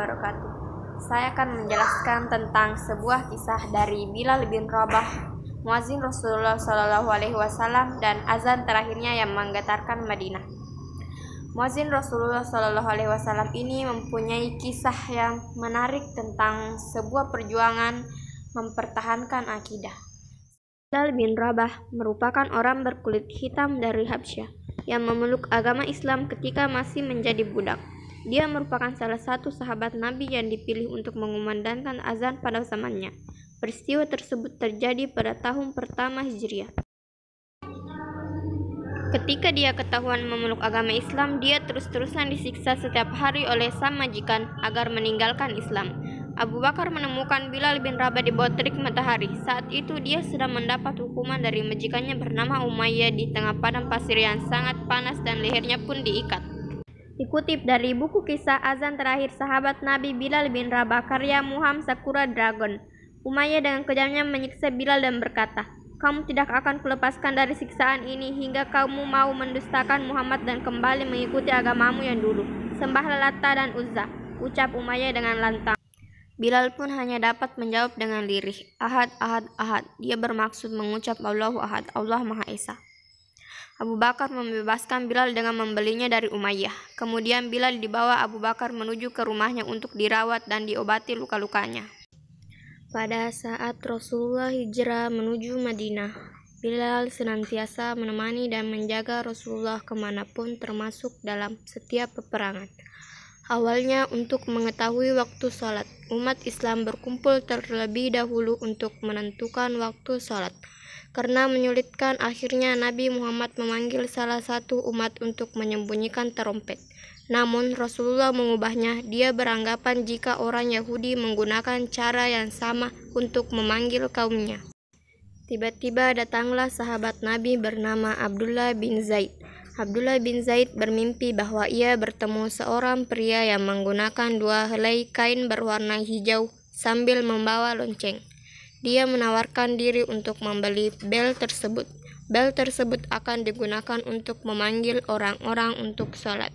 wabarakatuh. Saya akan menjelaskan tentang sebuah kisah dari Bilal bin Rabah, muazin Rasulullah Shallallahu Alaihi Wasallam dan azan terakhirnya yang menggetarkan Madinah. Muazin Rasulullah Shallallahu Alaihi Wasallam ini mempunyai kisah yang menarik tentang sebuah perjuangan mempertahankan akidah. Bilal bin Rabah merupakan orang berkulit hitam dari Habsyah yang memeluk agama Islam ketika masih menjadi budak. Dia merupakan salah satu sahabat Nabi yang dipilih untuk mengumandangkan azan pada zamannya. Peristiwa tersebut terjadi pada tahun pertama Hijriah. Ketika dia ketahuan memeluk agama Islam, dia terus-terusan disiksa setiap hari oleh sang majikan agar meninggalkan Islam. Abu Bakar menemukan Bilal bin Rabah di bawah terik matahari. Saat itu dia sedang mendapat hukuman dari majikannya bernama Umayyah di tengah padang pasir yang sangat panas dan lehernya pun diikat. Dikutip dari buku kisah azan terakhir sahabat Nabi Bilal bin Rabah karya Muham Sakura Dragon. Umayyah dengan kejamnya menyiksa Bilal dan berkata, kamu tidak akan kulepaskan dari siksaan ini hingga kamu mau mendustakan Muhammad dan kembali mengikuti agamamu yang dulu. Sembah Lata dan Uzza, ucap Umayyah dengan lantang. Bilal pun hanya dapat menjawab dengan lirih, ahad, ahad, ahad. Dia bermaksud mengucap Allahu ahad, Allah Maha Esa. Abu Bakar membebaskan Bilal dengan membelinya dari Umayyah. Kemudian Bilal dibawa Abu Bakar menuju ke rumahnya untuk dirawat dan diobati luka-lukanya. Pada saat Rasulullah hijrah menuju Madinah, Bilal senantiasa menemani dan menjaga Rasulullah kemanapun termasuk dalam setiap peperangan. Awalnya untuk mengetahui waktu sholat, umat Islam berkumpul terlebih dahulu untuk menentukan waktu sholat karena menyulitkan akhirnya Nabi Muhammad memanggil salah satu umat untuk menyembunyikan terompet. Namun Rasulullah mengubahnya, dia beranggapan jika orang Yahudi menggunakan cara yang sama untuk memanggil kaumnya. Tiba-tiba datanglah sahabat Nabi bernama Abdullah bin Zaid. Abdullah bin Zaid bermimpi bahwa ia bertemu seorang pria yang menggunakan dua helai kain berwarna hijau sambil membawa lonceng. Dia menawarkan diri untuk membeli bel tersebut. Bel tersebut akan digunakan untuk memanggil orang-orang untuk sholat.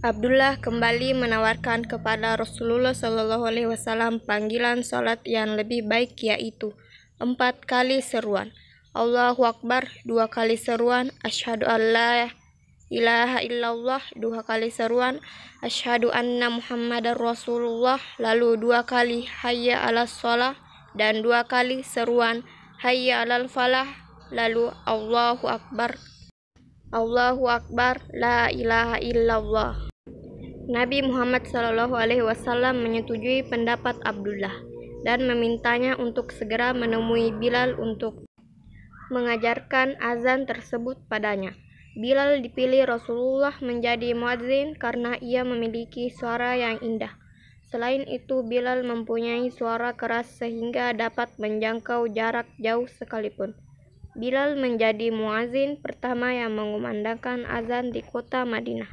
Abdullah kembali menawarkan kepada Rasulullah Shallallahu Alaihi Wasallam panggilan sholat yang lebih baik yaitu empat kali seruan Allahu Akbar dua kali seruan ashadu Allah ilaha illallah dua kali seruan Ashhadu anna Muhammadar Rasulullah lalu dua kali Hayya ala sholat dan dua kali seruan Hayya alal falah lalu Allahu Akbar Allahu Akbar la ilaha illallah Nabi Muhammad Shallallahu alaihi wasallam menyetujui pendapat Abdullah dan memintanya untuk segera menemui Bilal untuk mengajarkan azan tersebut padanya. Bilal dipilih Rasulullah menjadi muadzin karena ia memiliki suara yang indah. Selain itu, Bilal mempunyai suara keras sehingga dapat menjangkau jarak jauh sekalipun. Bilal menjadi muazin pertama yang mengumandangkan azan di kota Madinah.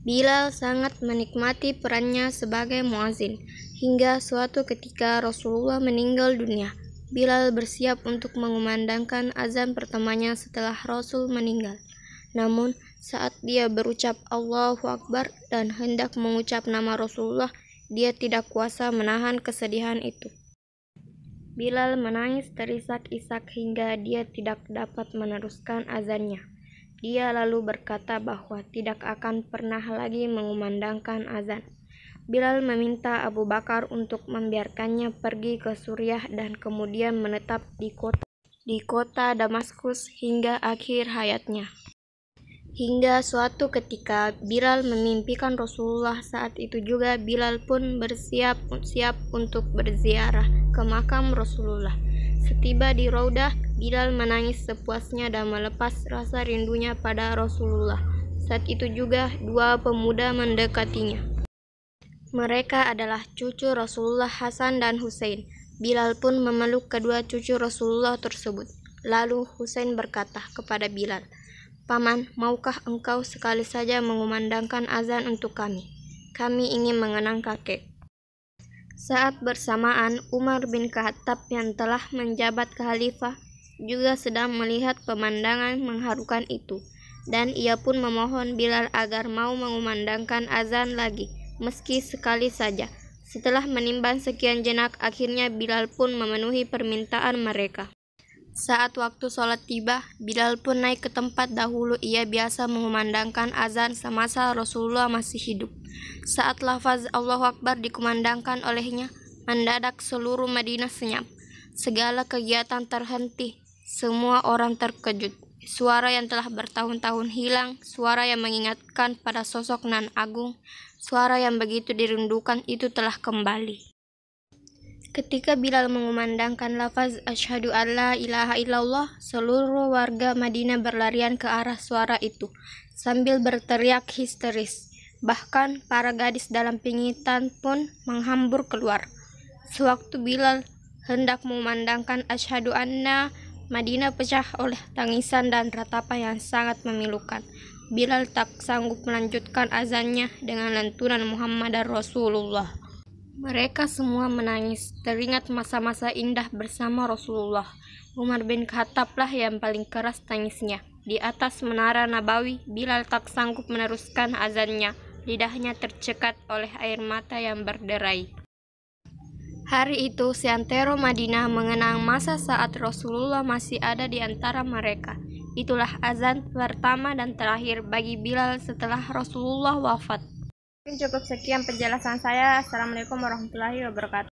Bilal sangat menikmati perannya sebagai muazin hingga suatu ketika Rasulullah meninggal dunia. Bilal bersiap untuk mengumandangkan azan pertamanya setelah Rasul meninggal. Namun, saat dia berucap Allahu Akbar dan hendak mengucap nama Rasulullah, dia tidak kuasa menahan kesedihan itu. Bilal menangis terisak-isak hingga dia tidak dapat meneruskan azannya. Dia lalu berkata bahwa tidak akan pernah lagi mengumandangkan azan. Bilal meminta Abu Bakar untuk membiarkannya pergi ke Suriah dan kemudian menetap di kota di kota Damaskus hingga akhir hayatnya. Hingga suatu ketika Bilal memimpikan Rasulullah saat itu juga Bilal pun bersiap-siap untuk berziarah ke makam Rasulullah. Setiba di Raudah, Bilal menangis sepuasnya dan melepas rasa rindunya pada Rasulullah. Saat itu juga dua pemuda mendekatinya. Mereka adalah cucu Rasulullah Hasan dan Hussein. Bilal pun memeluk kedua cucu Rasulullah tersebut. Lalu Hussein berkata kepada Bilal, Paman, maukah engkau sekali saja mengumandangkan azan untuk kami? Kami ingin mengenang kakek. Saat bersamaan, Umar bin Khattab yang telah menjabat khalifah juga sedang melihat pemandangan mengharukan itu, dan ia pun memohon Bilal agar mau mengumandangkan azan lagi, meski sekali saja. Setelah menimbang sekian jenak, akhirnya Bilal pun memenuhi permintaan mereka. Saat waktu sholat tiba, Bilal pun naik ke tempat dahulu ia biasa mengumandangkan azan semasa Rasulullah masih hidup. Saat lafaz Allahu Akbar dikumandangkan olehnya, mendadak seluruh Madinah senyap. Segala kegiatan terhenti, semua orang terkejut. Suara yang telah bertahun-tahun hilang, suara yang mengingatkan pada sosok nan agung, suara yang begitu dirindukan itu telah kembali. Ketika Bilal mengumandangkan lafaz asyhadu alla ilaha illallah, seluruh warga Madinah berlarian ke arah suara itu sambil berteriak histeris. Bahkan para gadis dalam pingitan pun menghambur keluar. Sewaktu Bilal hendak mengumandangkan asyhadu anna, Madinah pecah oleh tangisan dan ratapan yang sangat memilukan. Bilal tak sanggup melanjutkan azannya dengan lantunan Muhammad dan Rasulullah. Mereka semua menangis, teringat masa-masa indah bersama Rasulullah. Umar bin Khattablah yang paling keras tangisnya. Di atas menara Nabawi, Bilal tak sanggup meneruskan azannya. Lidahnya tercekat oleh air mata yang berderai. Hari itu, Siantero Madinah mengenang masa saat Rasulullah masih ada di antara mereka. Itulah azan pertama dan terakhir bagi Bilal setelah Rasulullah wafat. Mungkin cukup sekian penjelasan saya. Assalamualaikum warahmatullahi wabarakatuh.